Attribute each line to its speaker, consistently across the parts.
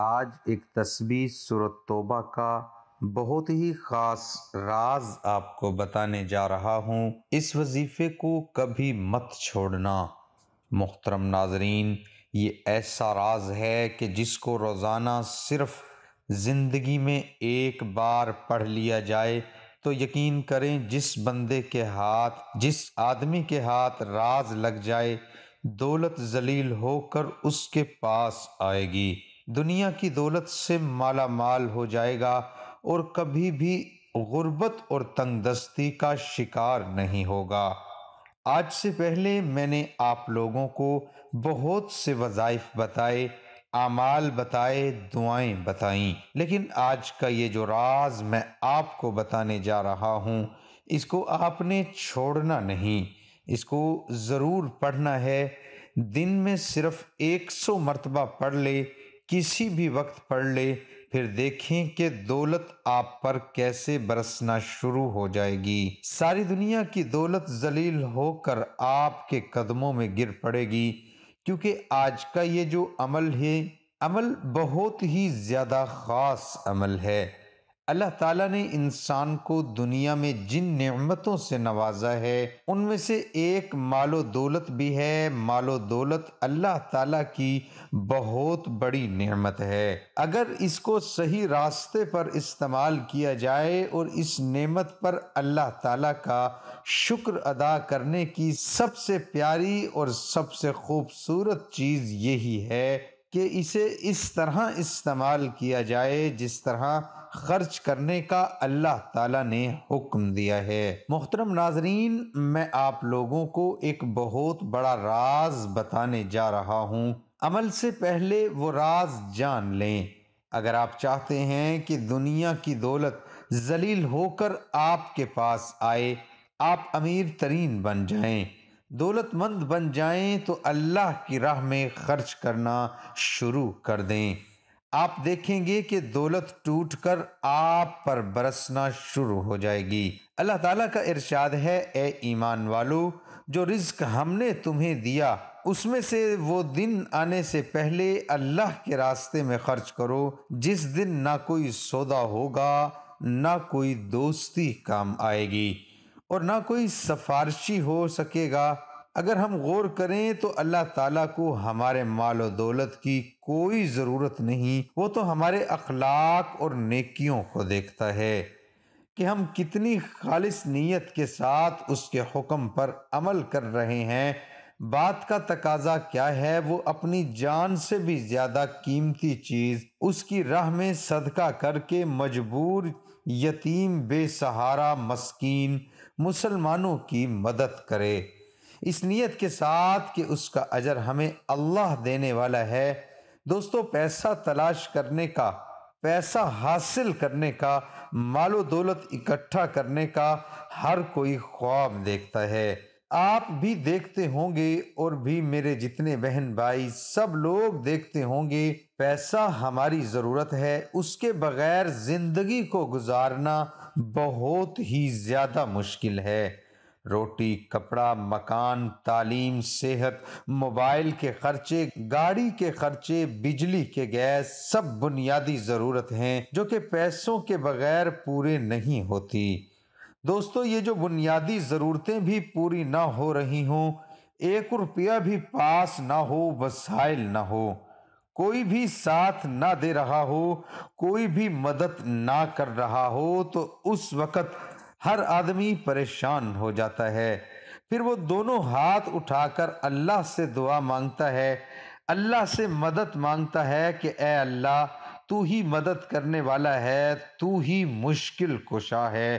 Speaker 1: आज एक तस्वीर सूरत तोबा का बहुत ही ख़ास राज आपको बताने जा रहा हूँ इस वजीफ़े को कभी मत छोड़ना मोहतरम नाजरीन ये ऐसा राज है कि जिसको रोज़ाना सिर्फ ज़िंदगी में एक बार पढ़ लिया जाए तो यकीन करें जिस बंदे के हाथ जिस आदमी के हाथ राज लग जाए दौलत जलील होकर उसके पास आएगी दुनिया की दौलत से माला माल हो जाएगा और कभी भी गुर्बत और तंगदस्ती का शिकार नहीं होगा आज से पहले मैंने आप लोगों को बहुत से वज़ाइफ बताए आमाल बताए दुआएं बताई लेकिन आज का ये जो राज मैं आपको बताने जा रहा हूँ इसको आपने छोड़ना नहीं इसको ज़रूर पढ़ना है दिन में सिर्फ 100 मरतबा पढ़ ले किसी भी वक्त पढ़ ले फिर देखें कि दौलत आप पर कैसे बरसना शुरू हो जाएगी सारी दुनिया की दौलत जलील होकर आपके कदमों में गिर पड़ेगी क्योंकि आज का ये जो अमल है अमल बहुत ही ज़्यादा ख़ास अमल है अल्लाह ताला ने इंसान को दुनिया में जिन नेमतों से नवाजा है उनमें से एक मालो दौलत भी है मालो दौलत अल्लाह ताला की बहुत बड़ी नेमत है अगर इसको सही रास्ते पर इस्तेमाल किया जाए और इस नेमत पर अल्लाह ताला का शुक्र अदा करने की सबसे प्यारी और सबसे खूबसूरत चीज़ यही है कि इसे इस तरह इस्तेमाल किया जाए जिस तरह खर्च करने का अल्लाह ताला ने हुक्म दिया है मोहतरम नाजरीन मैं आप लोगों को एक बहुत बड़ा राज बताने जा रहा हूँ अमल से पहले वो राज जान लें अगर आप चाहते हैं कि दुनिया की दौलत जलील होकर आपके पास आए आप अमीर तरीन बन जाएं दौलतमंद बन जाएं तो अल्लाह की राह में खर्च करना शुरू कर दें आप देखेंगे कि दौलत टूट कर आप पर बरसना शुरू हो जाएगी अल्लाह ताला का इरशाद है ए ईमान वालो जो रिज्क हमने तुम्हें दिया उसमें से वो दिन आने से पहले अल्लाह के रास्ते में खर्च करो जिस दिन ना कोई सौदा होगा ना कोई दोस्ती काम आएगी और ना कोई सफारशी हो सकेगा अगर हम गौर करें तो अल्लाह ताला को हमारे माल और दौलत की कोई ज़रूरत नहीं वो तो हमारे अखलाक और नेकियों को देखता है कि हम कितनी खालिस नीयत के साथ उसके हुक्म पर अमल कर रहे हैं बात का तकाजा क्या है वो अपनी जान से भी ज़्यादा कीमती चीज़ उसकी राह में सदका करके मजबूर यतीम बेसहारा मस्कीन मुसलमानों की मदद करे इस नीयत के साथ कि उसका अजर हमें अल्लाह देने वाला है दोस्तों पैसा तलाश करने का पैसा हासिल करने का मालो दौलत इकट्ठा करने का हर कोई ख्वाब देखता है आप भी देखते होंगे और भी मेरे जितने बहन भाई सब लोग देखते होंगे पैसा हमारी ज़रूरत है उसके बगैर ज़िंदगी को गुजारना बहुत ही ज़्यादा मुश्किल है रोटी कपड़ा मकान तालीम सेहत मोबाइल के खर्चे गाड़ी के खर्चे बिजली के गैस सब बुनियादी ज़रूरत हैं जो कि पैसों के बगैर पूरे नहीं होती दोस्तों ये जो बुनियादी ज़रूरतें भी पूरी ना हो रही हों एक रुपया भी पास ना हो वसाइल ना हो कोई भी साथ ना दे रहा हो कोई भी मदद ना कर रहा हो तो उस वक़्त हर आदमी परेशान हो जाता है फिर वो दोनों हाथ उठाकर अल्लाह से दुआ मांगता है अल्लाह से मदद मांगता है कि ए अल्लाह तू ही मदद करने वाला है तू ही मुश्किल कुशा है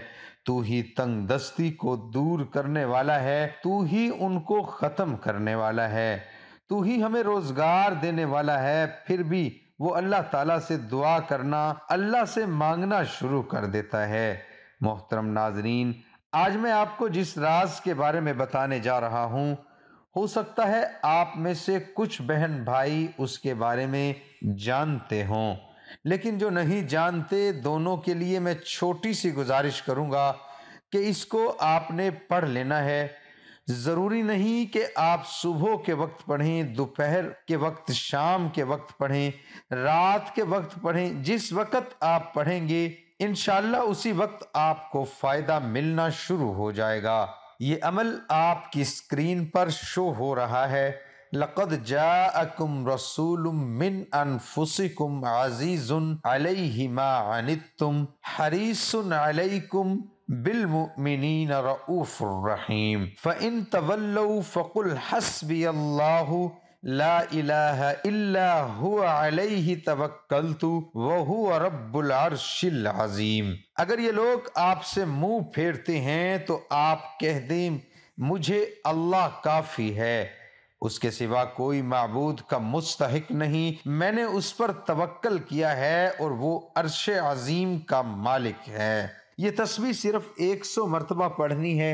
Speaker 1: तू ही तंग दस्ती को दूर करने वाला है तू ही उनको ख़त्म करने वाला है तू ही हमें रोजगार देने वाला है फिर भी वो अल्लाह ताला से दुआ करना अल्लाह से मांगना शुरू कर देता है मोहतरम नाजरीन आज मैं आपको जिस राज के बारे में बताने जा रहा हूँ हो सकता है आप में से कुछ बहन भाई उसके बारे में जानते हों लेकिन जो नहीं जानते दोनों के लिए मैं छोटी सी गुजारिश करूँगा कि इसको आपने पढ़ लेना है ज़रूरी नहीं कि आप सुबह के वक्त पढ़ें दोपहर के वक्त शाम के वक्त पढ़ें रात के वक्त पढ़ें जिस वक्त आप पढ़ेंगे इनशाला उसी वक्त आपको फ़ायदा मिलना शुरू हो जाएगा ये अमल आपकी स्क्रीन पर शो हो रहा है लक़द जाकुम रसूल मिन अनफुसिकुम अजीज़ुन अलैहि मा अनित्तुम हरीसुन अलैकुम بالمؤمنين رؤوف फ़िन فإن تولوا فقل حسبي الله لا إله إلا هو عليه توكلت وهو رب العرش العظيم अगर ये लोग आपसे मुंह फेरते हैं तो आप कह दें मुझे अल्लाह काफ़ी है उसके सिवा कोई मबूद का मुस्तक नहीं मैंने उस पर तवक्कल किया है और वो अरश अजीम का मालिक है ये तस्वीर सिर्फ 100 मरतबा पढ़नी है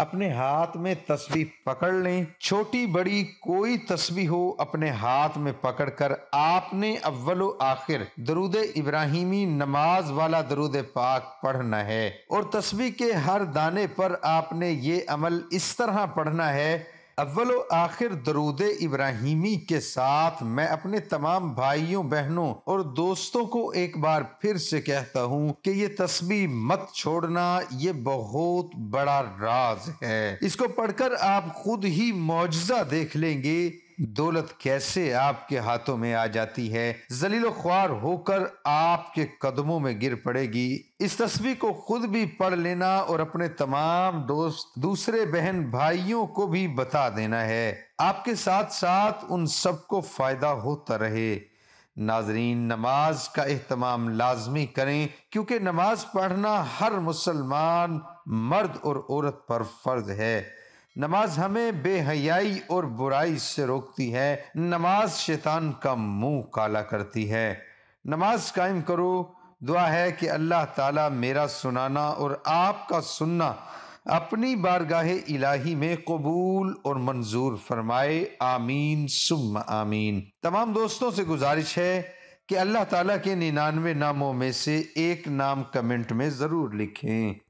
Speaker 1: अपने हाथ में तस्वीर पकड़ लें छोटी बड़ी कोई तस्वीर हो अपने हाथ में पकड़ कर आपने अव्वल आखिर दरूद इब्राहिमी नमाज वाला दरूद पाक पढ़ना है और तस्वीर के हर दाने पर आपने ये अमल इस तरह पढ़ना है अव्वल आखिर दरूद इब्राहिमी के साथ मैं अपने तमाम भाइयों बहनों और दोस्तों को एक बार फिर से कहता हूँ कि ये तस्वीर मत छोड़ना ये बहुत बड़ा राज है इसको पढ़कर आप खुद ही मुआजा देख लेंगे दौलत कैसे आपके हाथों में आ जाती है जलीलो ख्वार होकर आपके कदमों में गिर पड़ेगी इस तस्वीर को खुद भी पढ़ लेना और अपने तमाम दोस्त दूसरे बहन भाइयों को भी बता देना है आपके साथ साथ उन सबको फायदा होता रहे नाजरीन नमाज का एहतमाम लाजमी करें क्योंकि नमाज पढ़ना हर मुसलमान मर्द और औरत पर फर्ज है नमाज हमें बेहयाई और बुराई से रोकती है नमाज शैतान का मुंह काला करती है नमाज कायम करो दुआ है कि अल्लाह ताला मेरा सुनाना और आपका सुनना अपनी बारगाह इलाही में कबूल और मंजूर फरमाए आमीन सुम आमीन तमाम दोस्तों से गुजारिश है कि अल्लाह ताला के निन्यानवे नामों में से एक नाम कमेंट में ज़रूर लिखें